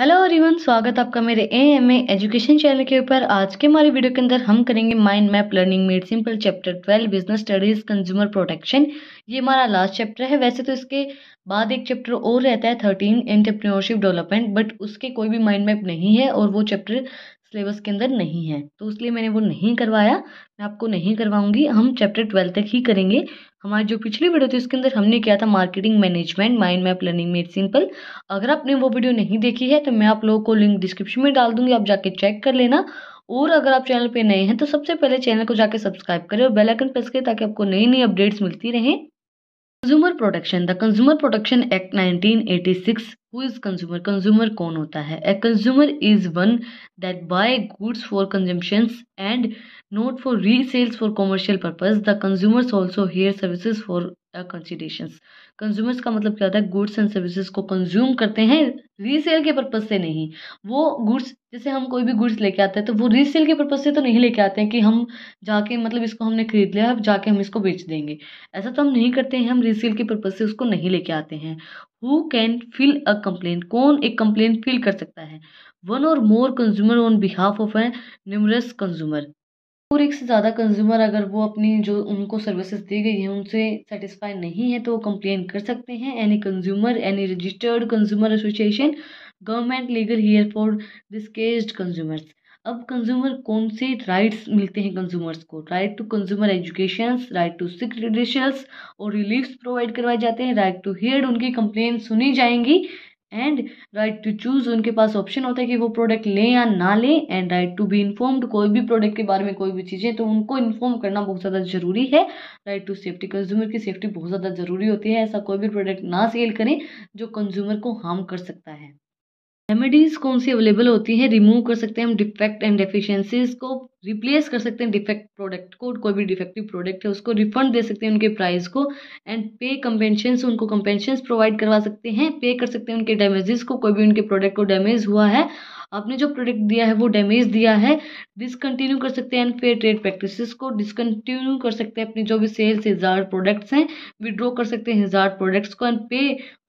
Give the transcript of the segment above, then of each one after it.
hello everyone स्वागत आपका मेरे A M A education channel के ऊपर आज के हमारे वीडियो के अंदर हम करेंगे mind map learning made simple chapter twelve business studies consumer protection ये हमारा लास्ट चैप्टर है वैसे तो इसके बाद एक चैप्टर और रहता है थर्टीन एंटरप्रेन्योरशिप डेवलपमेंट बट उसके कोई भी माइंड मैप नहीं है और वो चैप्टर सिलेबस के अंदर नहीं है तो इसलिए मैंने वो नहीं करवाया मैं आपको नहीं करवाऊंगी हम चैप्टर ट्वेल्व तक ही करेंगे हमारी जो पिछली वीडियो थी उसके अंदर हमने किया था marketing management mind map learning made simple अगर आपने वो वीडियो नहीं देखी है तो मैं आप लोगों को लिंक डिस्क्रिप्शन में डाल दूंगी आप जाके चेक कर लेना और अगर आप चैनल पे नए हैं तो सबसे पहले चैनल को जाके सब्सक्राइब करें और बेलाइकन प्रेस करें ताकि आपको नई नई अपडेट्स मिलती रहें consumer protection the consumer protection act 1986 who is consumer consumer कौन होता है a consumer is one that buy goods for consumption and not for resales for commercial purpose the consumers also hire services for considerations uh, consumers का मतलब क्या होता है goods and services को consume करते हैं रीसेल के पर्पज से नहीं वो गुड्स जैसे हम कोई भी गुड्स लेके आते हैं तो वो रीसेल के पर्पज से तो नहीं लेके आते हैं कि हम जाके मतलब इसको हमने खरीद लिया अब जाके हम इसको बेच देंगे ऐसा तो हम नहीं करते हैं हम रीसेल के पर्पज से उसको नहीं लेके आते हैं who can file a complaint कौन एक कंप्लेंट फिल कर सकता है one or more consumer on behalf of a numerous consumer और एक से ज़्यादा कंज्यूमर अगर वो अपनी जो उनको सर्विसेज दी गई हैं उनसे सेटिस्फाई नहीं है तो वो कंप्लेन कर सकते हैं any consumer any registered consumer association government legal heir for deceased consumers अब कंज्यूमर कौन से राइट्स मिलते हैं कंज्यूमर्स को right to consumer education right to seek और रिलीफ प्रोवाइड करवाए जाते हैं राइट टू हेयर उनकी कंप्लेन सुनी जाएंगी एंड राइट टू चूज़ उनके पास ऑप्शन होता है कि वो प्रोडक्ट लें या ना लें and right to be informed कोई भी प्रोडक्ट के बारे में कोई भी चीज़ें तो उनको इन्फॉर्म करना बहुत ज़्यादा ज़रूरी है राइट टू सेफ्टी कंज्यूमर की सेफ्टी बहुत ज़्यादा ज़रूरी होती है ऐसा कोई भी प्रोडक्ट ना सेल करें जो कंज्यूमर को हार्म कर सकता है रेमेडीज कौन सी अवेलेबल होती है रिमूव कर सकते हैं हम डिफेक्ट एंड डेफिशिएंसीज को रिप्लेस कर सकते हैं डिफेक्ट प्रोडक्ट को कोई भी डिफेक्टिव प्रोडक्ट है उसको रिफंड दे सकते हैं उनके प्राइस को एंड पे कम्पेंशन उनको कम्पेंशन प्रोवाइड करवा सकते हैं पे कर सकते हैं उनके डैमेजेस को कोई भी उनके प्रोडक्ट को डैमेज हुआ है आपने जो प्रोडक्ट दिया है वो डैमेज दिया है डिसकंटिन्यू कर सकते हैं अनफेयर ट्रेड प्रैक्टिस को डिसकंटिन्यू कर सकते हैं अपनी जो भी सेल्स से हज़ार प्रोडक्ट्स हैं विड्रॉ कर सकते हैं हज़ार प्रोडक्ट्स को and pay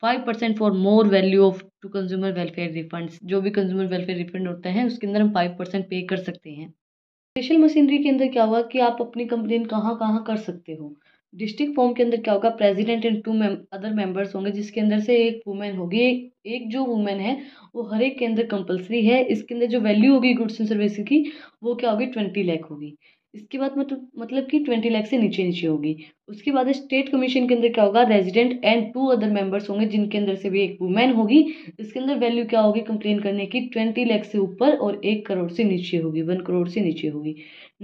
five percent for more value of to consumer welfare refund जो भी कंज्यूमर वेलफेयर रिफंड होते हैं उसके अंदर हम फाइव परसेंट पे कर सकते हैं स्पेशल मशीनरी के अंदर क्या हुआ कि आप अपनी कंप्लेन कहाँ कहाँ कर सकते हो डिस्ट्रिक्ट फॉर्म के अंदर क्या होगा president and two other members होंगे जिसके अंदर से एक वुमेन होगी एक, जो वुमेन है वो हर एक के अंदर कंपलसरी है इसके अंदर जो वैल्यू होगी गुड्स एंड सर्विस की वो क्या होगी ट्वेंटी लैख होगी इसके बाद मतलब मतलब कि ट्वेंटी लाख से नीचे नीचे होगी उसके बाद स्टेट कमीशन के अंदर क्या होगा resident and two other members होंगे जिनके अंदर से भी एक वुमेन होगी इसके अंदर वैल्यू क्या होगी कंप्लेन करने की ट्वेंटी लाख से ऊपर और एक करोड़ से नीचे होगी वन करोड़ से नीचे होगी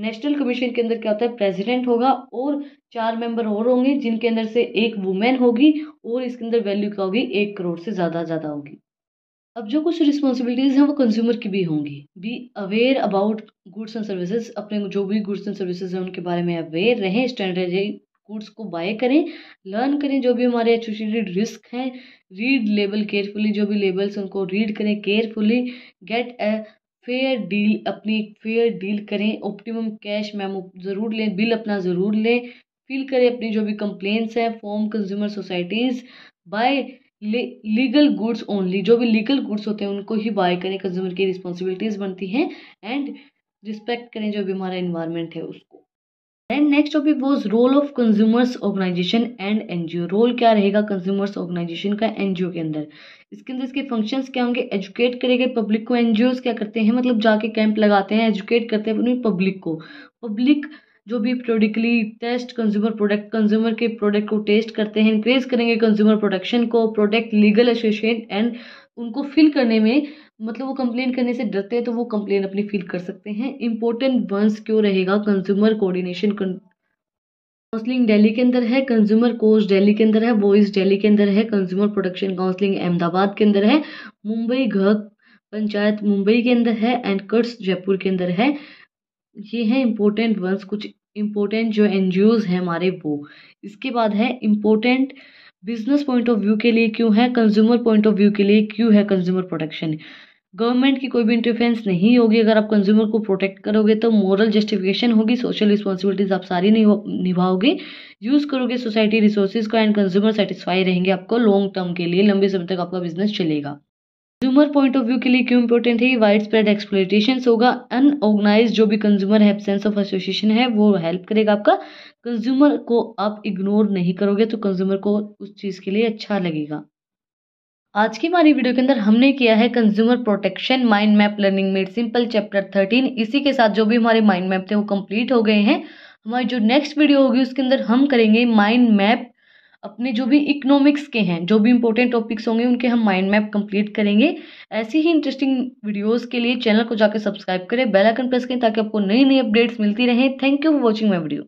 नेशनल कमीशन के अंदर क्या होता है प्रेजिडेंट होगा और चार मेंबर और होंगे जिनके अंदर से एक वुमेन होगी और इसके अंदर वैल्यू क्या होगी एक करोड़ से ज़्यादा ज़्यादा होगी अब जो कुछ रिस्पॉन्सिबिलिटीज़ हैं वो कंज्यूमर की भी होंगी be aware about goods and services अपने जो भी गुड्स एंड सर्विसेज हैं उनके बारे में अवेयर रहें स्टैंडर्ड गुड्स को बाय करें लर्न करें जो भी हमारे एसोसिएटेड रिस्क हैं रीड लेबल केयरफुली जो भी लेबल्स उनको रीड करें carefully get a fair deal अपनी फेयर डील करें ऑप्टिमम कैश मैम ज़रूर लें बिल अपना ज़रूर लें फिल करें अपनी जो भी कंप्लेंट्स हैं form consumer societies buy legal goods only जो भी लीगल गुड्स होते हैं उनको ही बाय करें कंज्यूमर की रिस्पॉन्सिबिलिटीज बनती हैं एंड रिस्पेक्ट करें जो भी हमारा इन्वायरमेंट है उसको and next topic was role of consumers organization and NGO role क्या रहेगा कंज्यूमर्स ऑर्गेनाइजेशन का एनजीओ के अंदर इसके अंदर इसके फंक्शन क्या होंगे एजुकेट करेंगे पब्लिक को एनजीओ क्या करते हैं मतलब जाके कैंप लगाते हैं एजुकेट करते हैं अपनी पब्लिक को पब्लिक जो भी periodically test consumer product consumer के प्रोडक्ट को टेस्ट करते हैं इंक्रेज करेंगे कंज्यूमर प्रोडक्शन को प्रोडक्ट लीगल एसोसिएशन एंड उनको फिल करने में मतलब वो कंप्लेन करने से डरते हैं तो वो कंप्लेन अपनी फिल कर सकते हैं इंपॉर्टेंट वंस क्यों रहेगा कंज्यूमर कोऑर्डिनेशन काउंसलिंग दिल्ली के अंदर है कंज्यूमर कोर्स दिल्ली के अंदर है वॉइस दिल्ली के अंदर है कंज्यूमर प्रोडक्शन काउंसलिंग अहमदाबाद के अंदर है मुंबई घ पंचायत मुंबई के अंदर है एंड कर्ट्स जयपुर के अंदर है ये है इंपॉर्टेंट वंस कुछ इम्पोर्टेंट जो एन जी ओज़ हैं हमारे वो इसके बाद है important business point of view के लिए क्यों है कंज्यूमर पॉइंट ऑफ व्यू के लिए क्यों है कंज्यूमर प्रोटेक्शन गवर्नमेंट की कोई भी इंटरफेंस नहीं होगी अगर आप कंज्यूमर को प्रोटेक्ट करोगे तो मॉरल जस्टिफिकेशन होगी सोशल रिस्पॉन्सिबिलिटीज आप सारी निभाओगे यूज़ करोगे सोसाइटी रिसोर्सेज का एंड कंज्यूमर सेटिस्फाई रहेंगे आपको लॉन्ग टर्म के लिए लंबे समय तक आपका बिजनेस चलेगा कंज्यूमर पॉइंट ऑफ व्यू के लिए क्यों इंपॉर्टेंट है वाइड स्प्रेड एक्सप्लोटेशन होगा अनऑर्गेनाइज जो भी कंज्यूमर एबसेंस ऑफ एसोसिएशन है वो हेल्प करेगा आपका कंज्यूमर को आप इग्नोर नहीं करोगे तो कंज्यूमर को उस चीज़ के लिए अच्छा लगेगा आज की हमारी वीडियो के अंदर हमने किया है consumer protection mind map learning made simple chapter thirteen इसी के साथ जो भी हमारे माइंड मैप थे वो कंप्लीट हो गए हैं हमारी जो नेक्स्ट वीडियो होगी उसके अंदर हम करेंगे माइंड मैप अपने जो भी इकोनॉमिक्स के हैं जो भी इंपॉर्टेंट टॉपिक्स होंगे उनके हम माइंड मैप कंप्लीट करेंगे ऐसी ही इंटरेस्टिंग वीडियोस के लिए चैनल को जाकर सब्सक्राइब करें बेल आइकन प्रेस करें ताकि आपको नई नई अपडेट्स मिलती रहें thank you for watching my video